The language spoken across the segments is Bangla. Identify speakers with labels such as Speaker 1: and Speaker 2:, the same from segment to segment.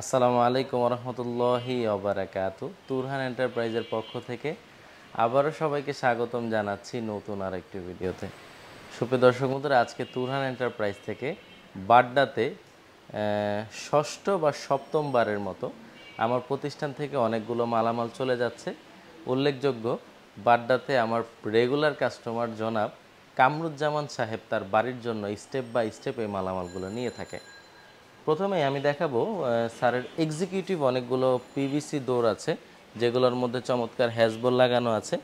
Speaker 1: আসসালামু আলাইকুম রহমতুল্লাহি অবরাকাত তুরহান এন্টারপ্রাইজের পক্ষ থেকে আবারও সবাইকে স্বাগতম জানাচ্ছি নতুন আর একটি ভিডিওতে সুপ্রিয় দর্শক বন্ধুরা আজকে তুরহান এন্টারপ্রাইজ থেকে বাড্ডাতে ষষ্ঠ বা সপ্তমবারের মতো আমার প্রতিষ্ঠান থেকে অনেকগুলো মালামাল চলে যাচ্ছে উল্লেখযোগ্য বাড্ডাতে আমার রেগুলার কাস্টমার জনাব কামরুজ্জামান সাহেব তার বাড়ির জন্য স্টেপ বাই স্টেপ এই মালামালগুলো নিয়ে থাকে প্রথমে আমি দেখাবো স্যারের এক্সিকিউটিভ অনেকগুলো পিভিসি দৌড় আছে যেগুলোর মধ্যে চমৎকার হ্যাজবল লাগানো আছে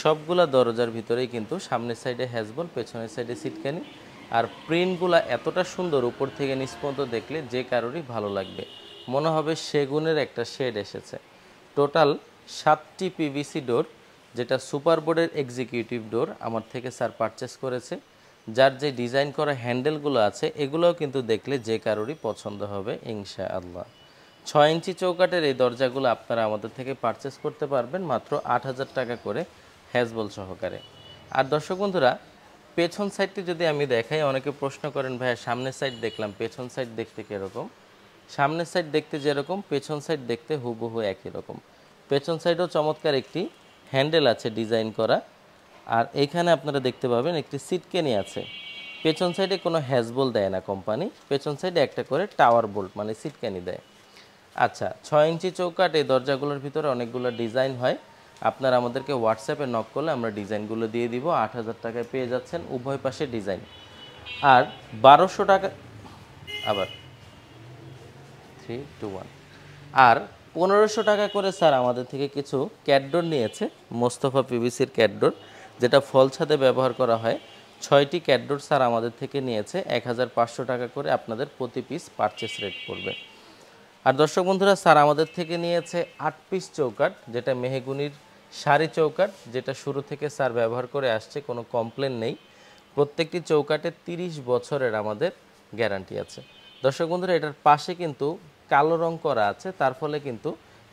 Speaker 1: সবগুলা দরজার ভিতরেই কিন্তু সামনের সাইডে হ্যাজবল পেছনের সাইডে সিটকানি আর প্রিন্টগুলো এতটা সুন্দর উপর থেকে নিষ্পন্ত দেখলে যে কারোরই ভালো লাগবে মনে হবে সেগুনের একটা শেড এসেছে টোটাল সাতটি পিভিসি ডোর যেটা সুপার বোর্ডের এক্সিকিউটিভ ডোর আমার থেকে স্যার পারচেস করেছে যার যে ডিজাইন করা হ্যান্ডেলগুলো আছে এগুলোও কিন্তু দেখলে যে কারোরই পছন্দ হবে ইনশা আল্লাহ ছয় ইঞ্চি চৌকাটের এই দরজাগুলো আপনারা আমাদের থেকে পারচেস করতে পারবেন মাত্র আট হাজার টাকা করে হ্যাজবল সহকারে আর দর্শক বন্ধুরা পেছন সাইডটি যদি আমি দেখাই অনেকে প্রশ্ন করেন ভাইয়া সামনের সাইড দেখলাম পেছন সাইড দেখতে কীরকম সামনের সাইড দেখতে যেরকম পেছন সাইড দেখতে হুবহু একই রকম পেছন সাইডও চমৎকার একটি হ্যান্ডেল আছে ডিজাইন করা আর এইখানে আপনারা দেখতে পাবেন একটি সিটকেনি আছে পেছন সাইডে কোনো হ্যাজবোল দেয় না কোম্পানি পেছন সাইডে একটা করে টাওয়ার বোল্ট মানে সিটকানি দেয় আচ্ছা ছয় ইঞ্চি চৌকাট এই দরজাগুলোর ভিতরে অনেকগুলো ডিজাইন হয় আপনারা আমাদেরকে হোয়াটসঅ্যাপে নক করলে আমরা ডিজাইনগুলো দিয়ে দিব আট হাজার টাকায় পেয়ে যাচ্ছেন উভয় পাশে ডিজাইন আর বারোশো টাকা আবার থ্রি টু ওয়ান আর পনেরোশো টাকা করে স্যার আমাদের থেকে কিছু ক্যাডডোর নিয়েছে মোস্তফা পিবিসির ক্যাডডোর যেটা ফল ছাদে ব্যবহার করা হয় ছয়টি ক্যাডোর স্যার আমাদের থেকে নিয়েছে এক টাকা করে আপনাদের প্রতি পিস পারচেস রেট পড়বে আর দর্শক বন্ধুরা স্যার আমাদের থেকে নিয়েছে আট পিস চৌকাট যেটা মেহেগুনির শাড়ি চৌকাট যেটা শুরু থেকে স্যার ব্যবহার করে আসছে কোনো কমপ্লেন নেই প্রত্যেকটি চৌকাটে ৩০ বছরের আমাদের গ্যারান্টি আছে দর্শক বন্ধুরা এটার পাশে কিন্তু কালো রং করা আছে তার ফলে কিন্তু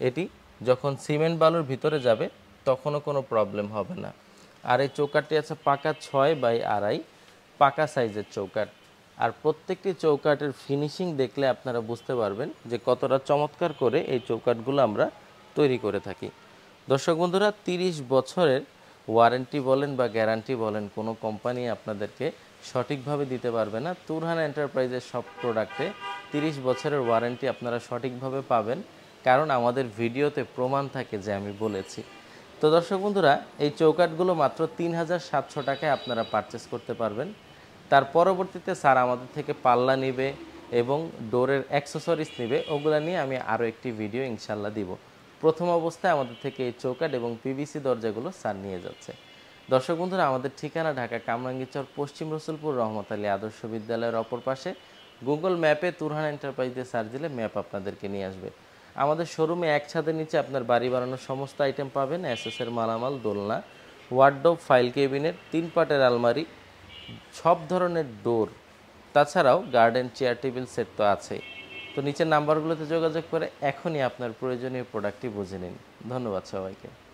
Speaker 1: এটি যখন সিমেন্ট বালুর ভিতরে যাবে তখনও কোনো প্রবলেম হবে না আর এই চৌকাটটি আছে পাকা ছয় বাই আড়াই পাকা সাইজের চৌকাট আর প্রত্যেকটি চৌকাটের ফিনিশিং দেখলে আপনারা বুঝতে পারবেন যে কতটা চমৎকার করে এই চৌকাটগুলো আমরা তৈরি করে থাকি দর্শক বন্ধুরা ৩০ বছরের ওয়ারেন্টি বলেন বা গ্যারান্টি বলেন কোনো কোম্পানি আপনাদেরকে সঠিকভাবে দিতে পারবে না তুরহান এন্টারপ্রাইজের সব প্রোডাক্টে ৩০ বছরের ওয়ারেন্টি আপনারা সঠিকভাবে পাবেন কারণ আমাদের ভিডিওতে প্রমাণ থাকে যে আমি বলেছি তো দর্শক বন্ধুরা এই চৌকাটগুলো মাত্র তিন হাজার সাতশো টাকায় আপনারা পারচেস করতে পারবেন তার পরবর্তীতে স্যার আমাদের থেকে পাল্লা নিবে এবং ডোরের অ্যাক্সেসরিজ নিবে ওগুলো নিয়ে আমি আরও একটি ভিডিও ইনশাল্লাহ দিব প্রথম অবস্থায় আমাদের থেকে এই চৌকাট এবং পিভিসি দরজাগুলো স্যার নিয়ে যাচ্ছে দর্শক বন্ধুরা আমাদের ঠিকানা ঢাকা কামরাঙ্গীচর পশ্চিম রসুলপুর রহমত আলী আদর্শ বিদ্যালয়ের অপর পাশে গুগল ম্যাপে তুরহান এন্টারপ্রাইজে সার্চ দিলে ম্যাপ আপনাদেরকে নিয়ে আসবে আমাদের শোরুমে একসাথে নিচে আপনার বাড়ি বানানোর সমস্ত আইটেম পাবেন এসএসের মালামাল দোলনা ওয়ার্ডোব ফাইল কেবিনের তিন পাটের আলমারি সব ধরনের ডোর তাছাড়াও গার্ডেন চেয়ার টেবিল সেট তো আছেই তো নিচের নাম্বারগুলোতে যোগাযোগ করে এখনই আপনার প্রয়োজনীয় প্রোডাক্টটি বুঝে নিন ধন্যবাদ সবাইকে